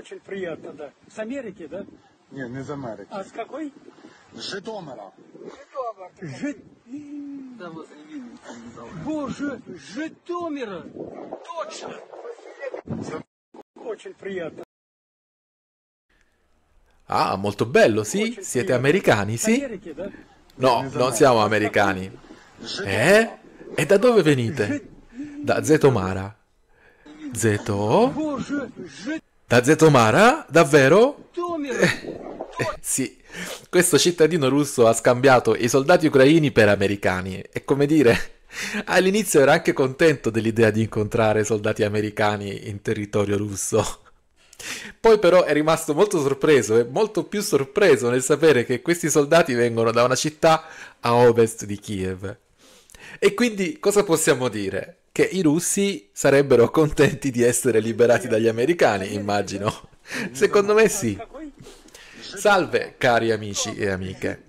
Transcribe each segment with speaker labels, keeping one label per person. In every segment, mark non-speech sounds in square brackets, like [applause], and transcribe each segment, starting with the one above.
Speaker 1: Очень приятно, да. С Америки, да?
Speaker 2: Не, не из Америки.
Speaker 1: А с какой? С Житомира. Житомир. Жит... Да, вот,
Speaker 2: Боже, Житомира! Точно!
Speaker 1: Очень приятно. Ah, molto bello, sì? Siete americani, sì? No, non siamo americani. Eh? E da dove venite? Da Zetomara. Zeto? Da Zetomara? Davvero? Tu, mio... [laughs] Eh, sì, questo cittadino russo ha scambiato i soldati ucraini per americani. E come dire, [laughs] all'inizio era anche contento dell'idea di incontrare soldati americani in territorio russo. Poi però è rimasto molto sorpreso e molto più sorpreso nel sapere che questi soldati vengono da una città a ovest di Kiev. E quindi cosa possiamo dire? che i russi sarebbero contenti di essere liberati dagli americani, immagino. [laughs] Secondo me sì. Salve cari amici e amiche.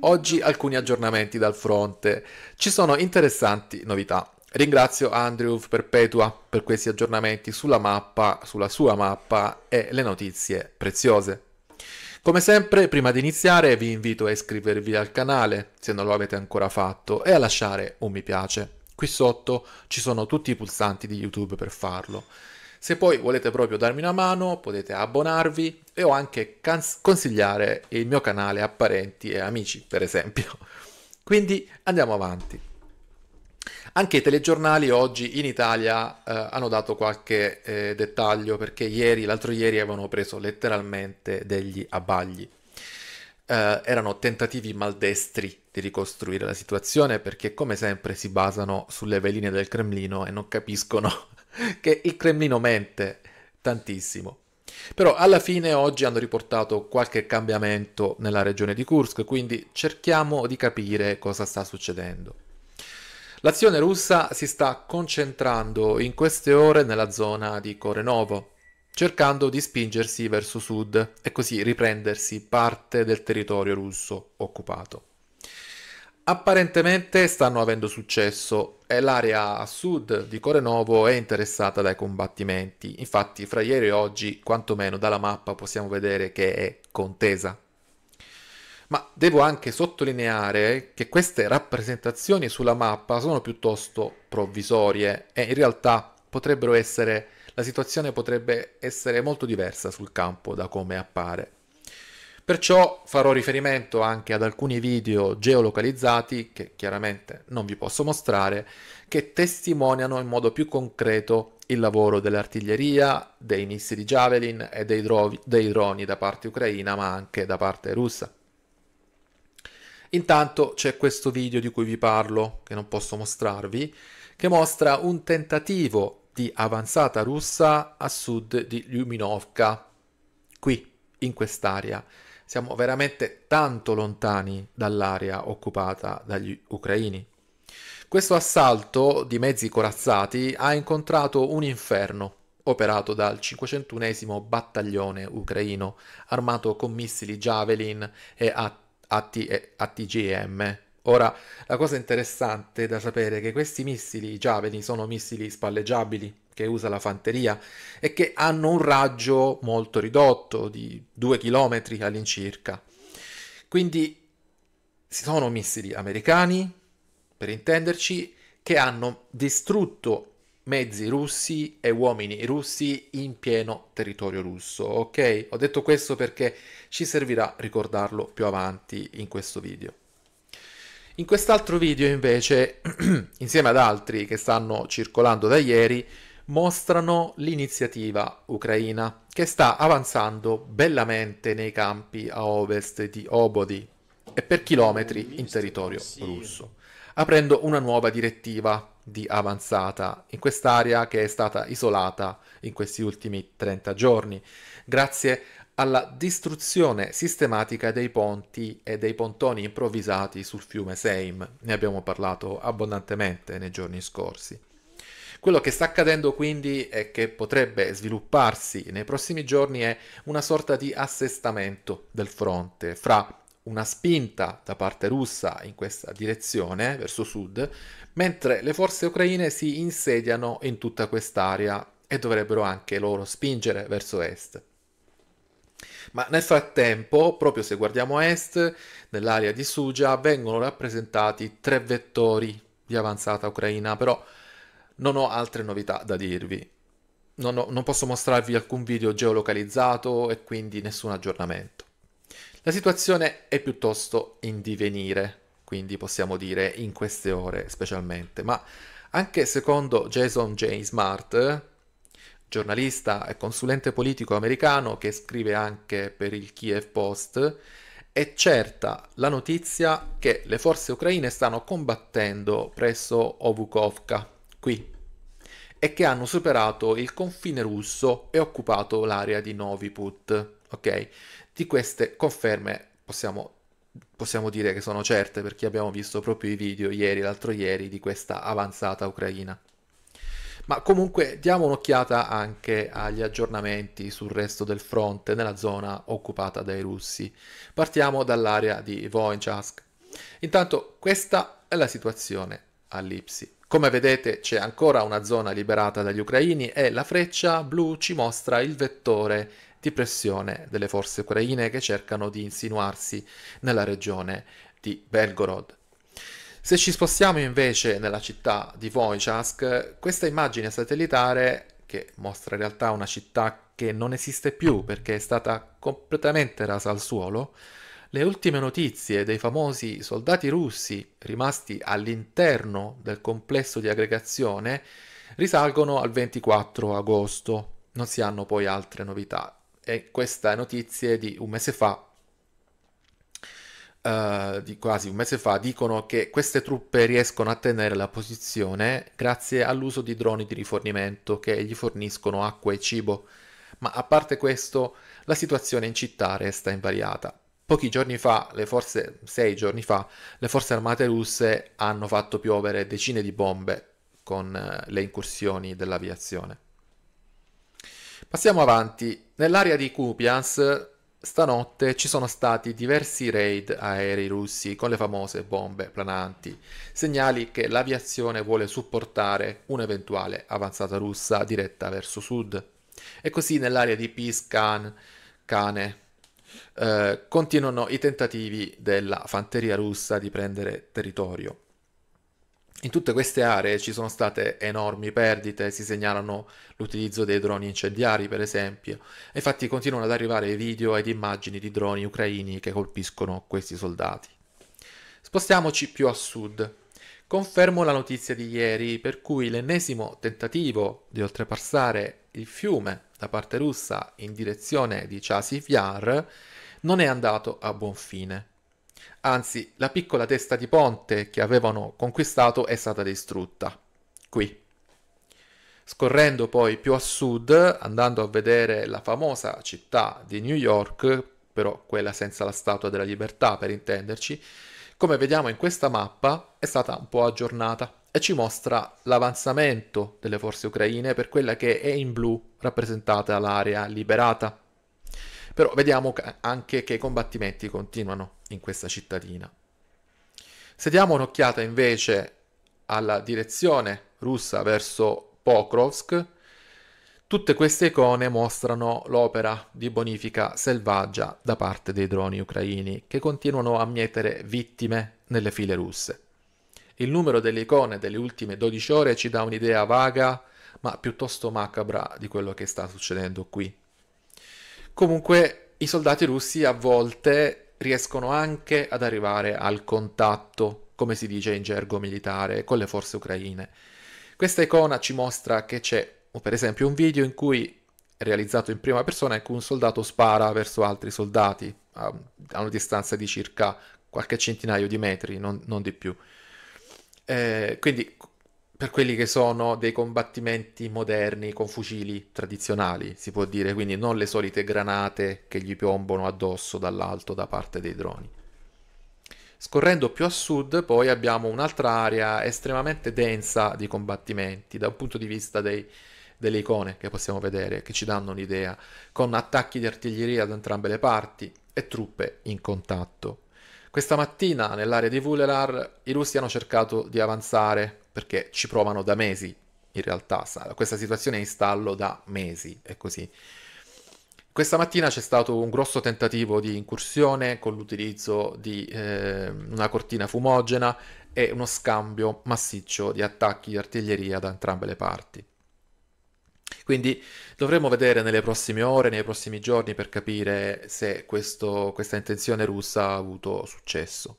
Speaker 1: Oggi alcuni aggiornamenti dal fronte. Ci sono interessanti novità. Ringrazio Andrew Perpetua per questi aggiornamenti sulla mappa, sulla sua mappa e le notizie preziose. Come sempre, prima di iniziare vi invito a iscrivervi al canale se non lo avete ancora fatto e a lasciare un mi piace. Qui sotto ci sono tutti i pulsanti di YouTube per farlo. Se poi volete proprio darmi una mano, potete abbonarvi e o anche cons- consigliare il mio canale a parenti e amici, per esempio. [laughs] Quindi andiamo avanti. Anche i telegiornali oggi in Italia eh, hanno dato qualche eh, dettaglio perché ieri, l'altro ieri avevano preso letteralmente degli abbagli eh, erano tentativi maldestri di ricostruire la situazione perché come sempre si basano sulle veline del Cremlino e non capiscono [laughs] che il Cremlino mente tantissimo. Però alla fine oggi hanno riportato qualche cambiamento nella regione di Kursk, quindi cerchiamo di capire cosa sta succedendo. L'azione russa si sta concentrando in queste ore nella zona di Korenovo, cercando di spingersi verso sud e così riprendersi parte del territorio russo occupato. Apparentemente stanno avendo successo e l'area a sud di Korenovo è interessata dai combattimenti. Infatti, fra ieri e oggi, quantomeno dalla mappa, possiamo vedere che è contesa. Ma devo anche sottolineare che queste rappresentazioni sulla mappa sono piuttosto provvisorie e in realtà potrebbero essere la situazione potrebbe essere molto diversa sul campo da come appare. Perciò farò riferimento anche ad alcuni video geolocalizzati, che chiaramente non vi posso mostrare, che testimoniano in modo più concreto il lavoro dell'artiglieria, dei missili Javelin e dei, drovi, dei droni da parte ucraina, ma anche da parte russa. Intanto c'è questo video di cui vi parlo, che non posso mostrarvi, che mostra un tentativo di avanzata russa a sud di Lyuminovka, qui, in quest'area. Siamo veramente tanto lontani dall'area occupata dagli ucraini. Questo assalto di mezzi corazzati ha incontrato un inferno operato dal 501 battaglione ucraino, armato con missili Javelin e ATGM, Ora, la cosa interessante da sapere è che questi missili Javelin sono missili spalleggiabili che usa la fanteria e che hanno un raggio molto ridotto di 2 km all'incirca. Quindi sono missili americani, per intenderci, che hanno distrutto mezzi russi e uomini russi in pieno territorio russo, ok? Ho detto questo perché ci servirà ricordarlo più avanti in questo video. In quest'altro video invece, [clears throat] insieme ad altri che stanno circolando da ieri, mostrano l'iniziativa ucraina che sta avanzando bellamente nei campi a ovest di Obodi e per chilometri in territorio russo, aprendo una nuova direttiva di avanzata in quest'area che è stata isolata in questi ultimi 30 giorni, grazie alla distruzione sistematica dei ponti e dei pontoni improvvisati sul fiume Seim, ne abbiamo parlato abbondantemente nei giorni scorsi. Quello che sta accadendo quindi e che potrebbe svilupparsi nei prossimi giorni è una sorta di assestamento del fronte fra una spinta da parte russa in questa direzione, verso sud, mentre le forze ucraine si insediano in tutta quest'area e dovrebbero anche loro spingere verso est. Ma nel frattempo, proprio se guardiamo a est, nell'area di Suja vengono rappresentati tre vettori di avanzata ucraina, però non ho altre novità da dirvi. Non, ho, non posso mostrarvi alcun video geolocalizzato e quindi nessun aggiornamento. La situazione è piuttosto in divenire, quindi possiamo dire in queste ore specialmente, ma anche secondo Jason J. Smart, giornalista e consulente politico americano che scrive anche per il Kiev Post, è certa la notizia che le forze ucraine stanno combattendo presso Ovukovka, qui, e che hanno superato il confine russo e occupato l'area di Noviput. Ok? Di queste conferme possiamo, possiamo dire che sono certe perché abbiamo visto proprio i video ieri, l'altro ieri, di questa avanzata ucraina. Ma comunque diamo un'occhiata anche agli aggiornamenti sul resto del fronte nella zona occupata dai russi. Partiamo dall'area di Voinchask. Intanto questa è la situazione all'Ipsi. Come vedete c'è ancora una zona liberata dagli ucraini e la freccia blu ci mostra il vettore di pressione delle forze ucraine che cercano di insinuarsi nella regione di Belgorod. Se ci spostiamo invece nella città di Wojciech, questa immagine satellitare, che mostra in realtà una città che non esiste più perché è stata completamente rasa al suolo, le ultime notizie dei famosi soldati russi rimasti all'interno del complesso di aggregazione risalgono al 24 agosto. Non si hanno poi altre novità. E questa è notizie di un mese fa eh, di quasi un mese fa dicono che queste truppe riescono a tenere la posizione grazie all'uso di droni di rifornimento che gli forniscono acqua e cibo. Ma a parte questo, la situazione in città resta invariata. Pochi giorni fa, le forze, sei giorni fa, le forze armate russe hanno fatto piovere decine di bombe con eh, le incursioni dell'aviazione. Passiamo avanti. Nell'area di Kupians, Stanotte ci sono stati diversi raid aerei russi con le famose bombe plananti, segnali che l'aviazione vuole supportare un'eventuale avanzata russa diretta verso sud. E così nell'area di Piskan, Kane, eh, continuano i tentativi della fanteria russa di prendere territorio. In tutte queste aree ci sono state enormi perdite, si segnalano l'utilizzo dei droni incendiari per esempio, infatti continuano ad arrivare video ed immagini di droni ucraini che colpiscono questi soldati. Spostiamoci più a sud. Confermo la notizia di ieri per cui l'ennesimo tentativo di oltrepassare il fiume da parte russa in direzione di Chasiv Yar non è andato a buon fine. Anzi, la piccola testa di ponte che avevano conquistato è stata distrutta. Qui. Scorrendo poi più a sud, andando a vedere la famosa città di New York, però quella senza la Statua della Libertà per intenderci, come vediamo in questa mappa è stata un po' aggiornata e ci mostra l'avanzamento delle forze ucraine per quella che è in blu rappresentata l'area liberata però vediamo anche che i combattimenti continuano in questa cittadina. Se diamo un'occhiata invece alla direzione russa verso Pokrovsk, tutte queste icone mostrano l'opera di bonifica selvaggia da parte dei droni ucraini che continuano a mietere vittime nelle file russe. Il numero delle icone delle ultime 12 ore ci dà un'idea vaga ma piuttosto macabra di quello che sta succedendo qui. Comunque i soldati russi a volte riescono anche ad arrivare al contatto, come si dice in gergo militare, con le forze ucraine. Questa icona ci mostra che c'è, per esempio, un video in cui realizzato in prima persona in ecco, cui un soldato spara verso altri soldati a, una distanza di circa qualche centinaio di metri, non, non di più. Eh, quindi per quelli che sono dei combattimenti moderni con fucili tradizionali, si può dire, quindi non le solite granate che gli piombano addosso dall'alto da parte dei droni. Scorrendo più a sud poi abbiamo un'altra area estremamente densa di combattimenti dal punto di vista dei, delle icone che possiamo vedere, che ci danno un'idea, con attacchi di artiglieria da entrambe le parti e truppe in contatto. Questa mattina nell'area di Vulelar i russi hanno cercato di avanzare perché ci provano da mesi, in realtà questa situazione è in stallo da mesi, è così. Questa mattina c'è stato un grosso tentativo di incursione con l'utilizzo di eh, una cortina fumogena e uno scambio massiccio di attacchi di artiglieria da entrambe le parti. Quindi dovremo vedere nelle prossime ore, nei prossimi giorni per capire se questo, questa intenzione russa ha avuto successo.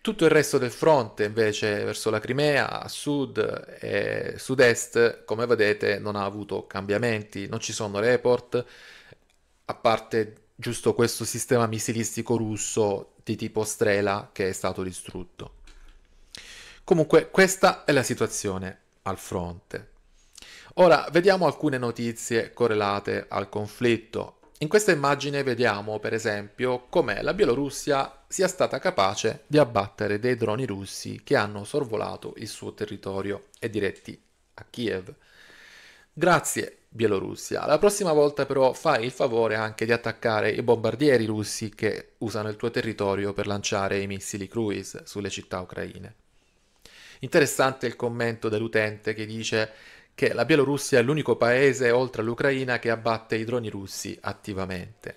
Speaker 1: Tutto il resto del fronte invece verso la Crimea, a sud e sud-est, come vedete non ha avuto cambiamenti, non ci sono report, a parte giusto questo sistema missilistico russo di tipo Strela che è stato distrutto. Comunque questa è la situazione al fronte. Ora vediamo alcune notizie correlate al conflitto. In questa immagine vediamo per esempio come la Bielorussia sia stata capace di abbattere dei droni russi che hanno sorvolato il suo territorio e diretti a Kiev. Grazie Bielorussia. La prossima volta però fai il favore anche di attaccare i bombardieri russi che usano il tuo territorio per lanciare i missili cruise sulle città ucraine. Interessante il commento dell'utente che dice che la Bielorussia è l'unico paese oltre all'Ucraina che abbatte i droni russi attivamente.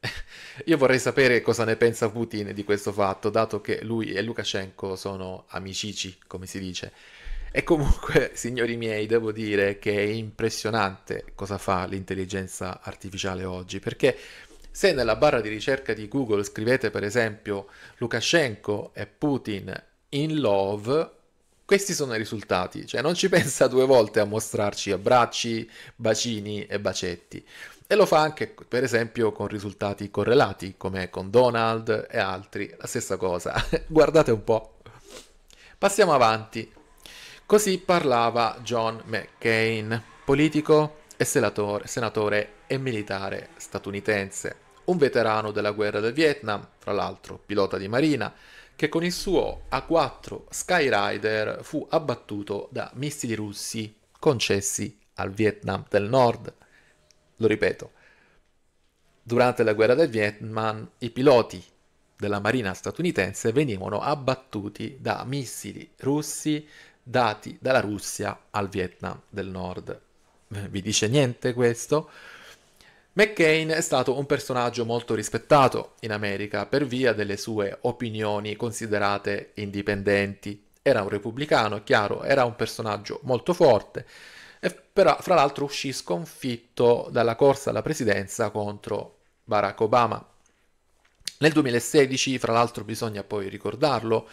Speaker 1: [laughs] Io vorrei sapere cosa ne pensa Putin di questo fatto, dato che lui e Lukashenko sono amicici, come si dice. E comunque, [laughs] signori miei, devo dire che è impressionante cosa fa l'intelligenza artificiale oggi, perché se nella barra di ricerca di Google scrivete per esempio Lukashenko e Putin in love, questi sono i risultati, cioè non ci [laughs] pensa due volte a mostrarci abbracci, bacini e bacetti. E lo fa anche, per esempio, con risultati correlati, come con Donald e altri, la stessa cosa. [laughs] Guardate un po'. Passiamo avanti. Così parlava John McCain, politico e senatore, senatore e militare statunitense, un veterano della guerra del Vietnam, tra l'altro pilota di marina, che con il suo A4 Skyrider fu abbattuto da missili russi concessi al Vietnam del Nord. Lo ripeto, durante la guerra del Vietnam i piloti della Marina statunitense venivano abbattuti da missili russi dati dalla Russia al Vietnam del Nord. Vi dice niente questo? McCain è stato un personaggio molto rispettato in America per via delle sue opinioni considerate indipendenti. Era un repubblicano, chiaro, era un personaggio molto forte, e però fra l'altro uscì sconfitto dalla corsa alla presidenza contro Barack Obama. Nel 2016, fra l'altro bisogna poi ricordarlo,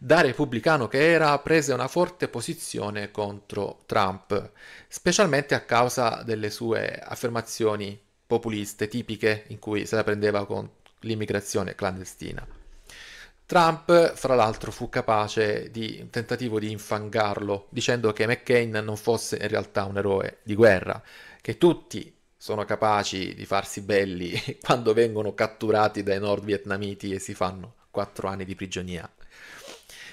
Speaker 1: da repubblicano che era prese una forte posizione contro Trump, specialmente a causa delle sue affermazioni populiste tipiche in cui se la prendeva con l'immigrazione clandestina. Trump, fra l'altro, fu capace di un tentativo di infangarlo dicendo che McCain non fosse in realtà un eroe di guerra, che tutti sono capaci di farsi belli [laughs] quando vengono catturati dai nordvietnamiti e si fanno quattro anni di prigionia.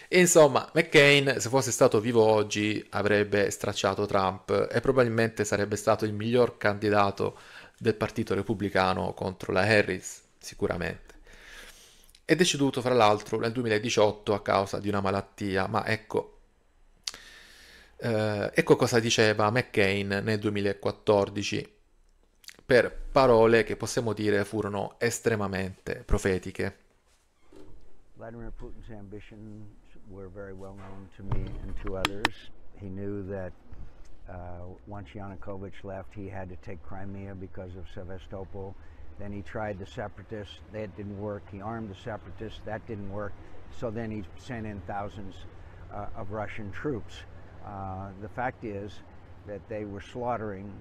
Speaker 1: E insomma, McCain, se fosse stato vivo oggi, avrebbe stracciato Trump e probabilmente sarebbe stato il miglior candidato del Partito Repubblicano contro la Harris, sicuramente. È deceduto, fra l'altro, nel 2018 a causa di una malattia, ma ecco, eh, ecco cosa diceva McCain nel 2014 per parole che possiamo dire furono estremamente profetiche.
Speaker 2: Vladimir Putin's ambition were very well known to me and to others. He knew that Uh, once Yanukovych left, he had to take Crimea because of Sevastopol. Then he tried the separatists. That didn't work. He armed the separatists. That didn't work. So then he sent in thousands uh, of Russian troops. Uh, the fact is that they were slaughtering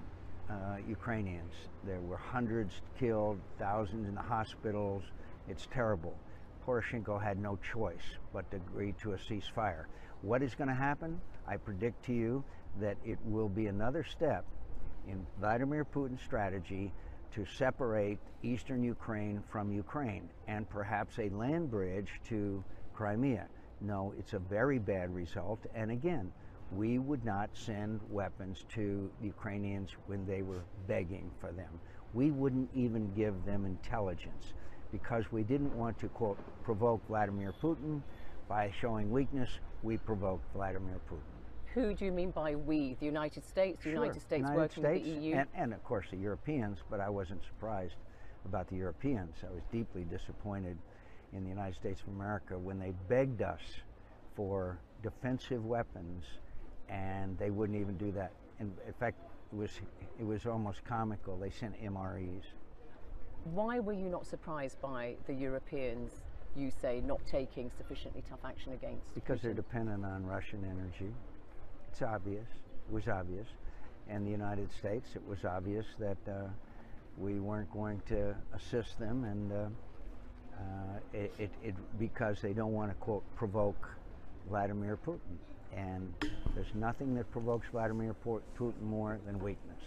Speaker 2: uh, Ukrainians. There were hundreds killed, thousands in the hospitals. It's terrible. Poroshenko had no choice but to agree to a ceasefire. What is going to happen? I predict to you that it will be another step in Vladimir Putin's strategy to separate eastern Ukraine from Ukraine and perhaps a land bridge to Crimea. No, it's a very bad result. And again, we would not send weapons to the Ukrainians when they were begging for them. We wouldn't even give them intelligence because we didn't want to, quote, provoke Vladimir Putin. By showing weakness, we provoked Vladimir Putin who do you mean by we? The United States, the sure. United States United working States, with the EU? And, and, of course the Europeans, but I wasn't surprised about the Europeans. I was deeply disappointed in the United States of America when they begged us for defensive weapons and they wouldn't even do that. In, in fact, it was, it was almost comical. They sent MREs. Why were you not surprised by the Europeans you say, not taking sufficiently tough action against? Because Putin. they're dependent on Russian energy it's obvious, it was obvious. And the United States, it was obvious that uh, we weren't going to assist them, and uh, uh it, it, it, because they don't want to quote provoke Vladimir Putin. And there's nothing that provokes Vladimir Putin more than weakness.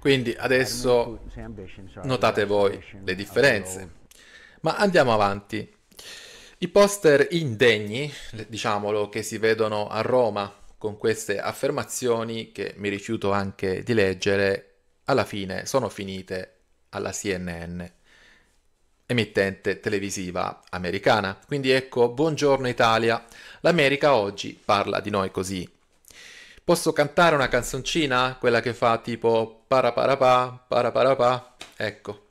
Speaker 2: Quindi adesso notate voi le differenze,
Speaker 1: ma andiamo avanti. I poster indegni, diciamolo, che si vedono a Roma con queste affermazioni che mi rifiuto anche di leggere, alla fine sono finite alla CNN, emittente televisiva americana. Quindi ecco, buongiorno Italia, l'America oggi parla di noi così. Posso cantare una canzoncina? Quella che fa tipo para para paraparapà? Ecco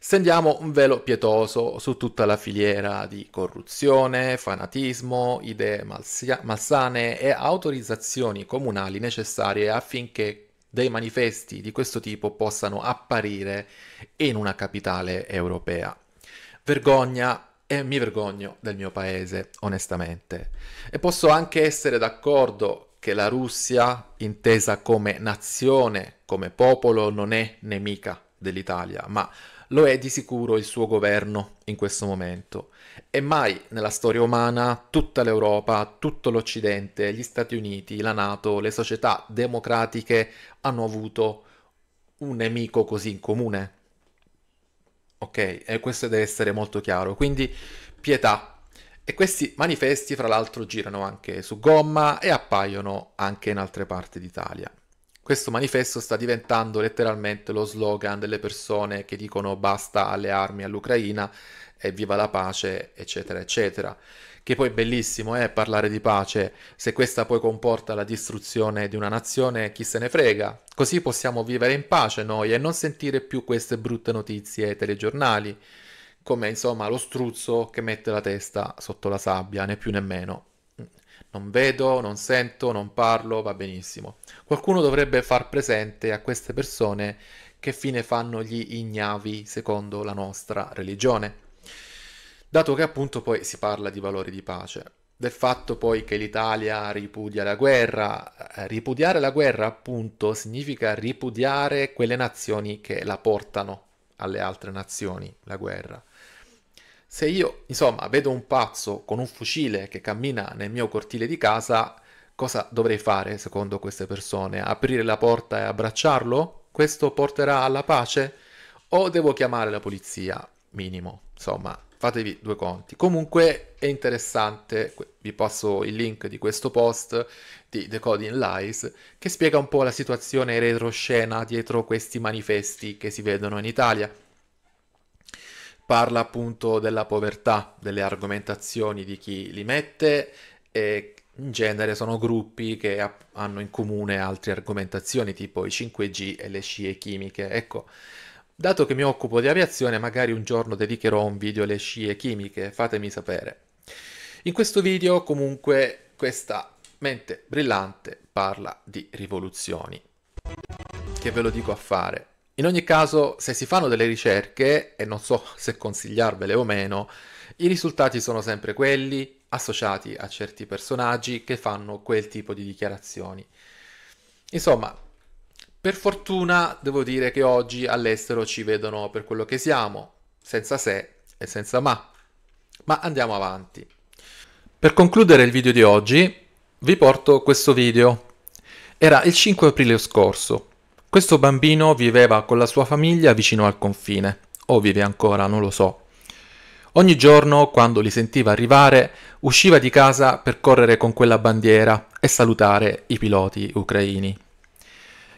Speaker 1: stendiamo un velo pietoso su tutta la filiera di corruzione, fanatismo, idee malsia- malsane e autorizzazioni comunali necessarie affinché dei manifesti di questo tipo possano apparire in una capitale europea. Vergogna e mi vergogno del mio paese, onestamente. E posso anche essere d'accordo che la Russia, intesa come nazione, come popolo, non è nemica dell'Italia, ma lo è di sicuro il suo governo in questo momento. E mai nella storia umana tutta l'Europa, tutto l'Occidente, gli Stati Uniti, la Nato, le società democratiche hanno avuto un nemico così in comune. Ok, e questo deve essere molto chiaro. Quindi pietà. E questi manifesti, fra l'altro, girano anche su gomma e appaiono anche in altre parti d'Italia. Questo manifesto sta diventando letteralmente lo slogan delle persone che dicono basta alle armi all'Ucraina e viva la pace, eccetera, eccetera. Che poi bellissimo è eh, parlare di pace, se questa poi comporta la distruzione di una nazione, chi se ne frega. Così possiamo vivere in pace noi e non sentire più queste brutte notizie ai telegiornali, come insomma lo struzzo che mette la testa sotto la sabbia, né più né meno. Non vedo, non sento, non parlo, va benissimo. Qualcuno dovrebbe far presente a queste persone che fine fanno gli ignavi secondo la nostra religione. Dato che appunto poi si parla di valori di pace, del fatto poi che l'Italia ripudia la guerra, eh, ripudiare la guerra appunto significa ripudiare quelle nazioni che la portano alle altre nazioni, la guerra. Se io, insomma, vedo un pazzo con un fucile che cammina nel mio cortile di casa, cosa dovrei fare secondo queste persone? Aprire la porta e abbracciarlo? Questo porterà alla pace? O devo chiamare la polizia? Minimo, insomma, fatevi due conti. Comunque è interessante, vi passo il link di questo post di Decoding Lies che spiega un po' la situazione retroscena dietro questi manifesti che si vedono in Italia parla appunto della povertà, delle argomentazioni di chi li mette e in genere sono gruppi che ha, hanno in comune altre argomentazioni tipo i 5G e le scie chimiche. Ecco, dato che mi occupo di aviazione, magari un giorno dedicherò un video alle scie chimiche, fatemi sapere. In questo video comunque questa mente brillante parla di rivoluzioni. Che ve lo dico a fare? In ogni caso, se si fanno delle ricerche, e non so [laughs] se consigliarvele o meno, i risultati sono sempre quelli associati a certi personaggi che fanno quel tipo di dichiarazioni. Insomma, per fortuna devo dire che oggi all'estero ci vedono per quello che siamo, senza se e senza ma. Ma andiamo avanti. Per concludere il video di oggi, vi porto questo video. Era il 5 aprile scorso questo bambino viveva con la sua famiglia vicino al confine, o vive ancora, non lo so. Ogni giorno, quando li sentiva arrivare, usciva di casa per correre con quella bandiera e salutare i piloti ucraini.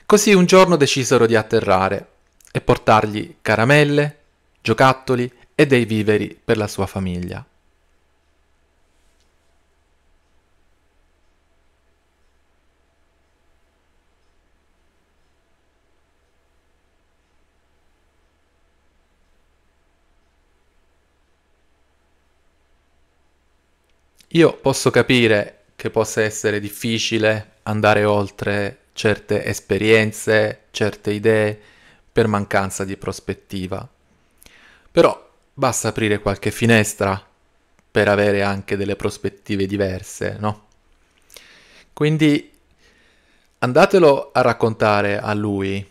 Speaker 1: Così un giorno decisero di atterrare e portargli caramelle, giocattoli e dei viveri per la sua famiglia. Io posso capire che possa essere difficile andare oltre certe esperienze, certe idee, per mancanza di prospettiva. Però basta aprire qualche finestra per avere anche delle prospettive diverse, no? Quindi andatelo a raccontare a lui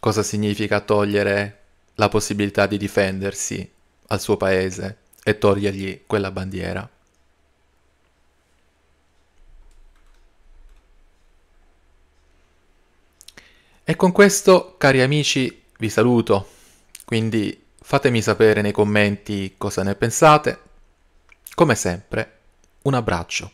Speaker 1: cosa significa togliere la possibilità di difendersi al suo paese e togliergli quella bandiera. E con questo, cari amici, vi saluto. Quindi fatemi sapere nei commenti cosa ne pensate. Come sempre, un abbraccio.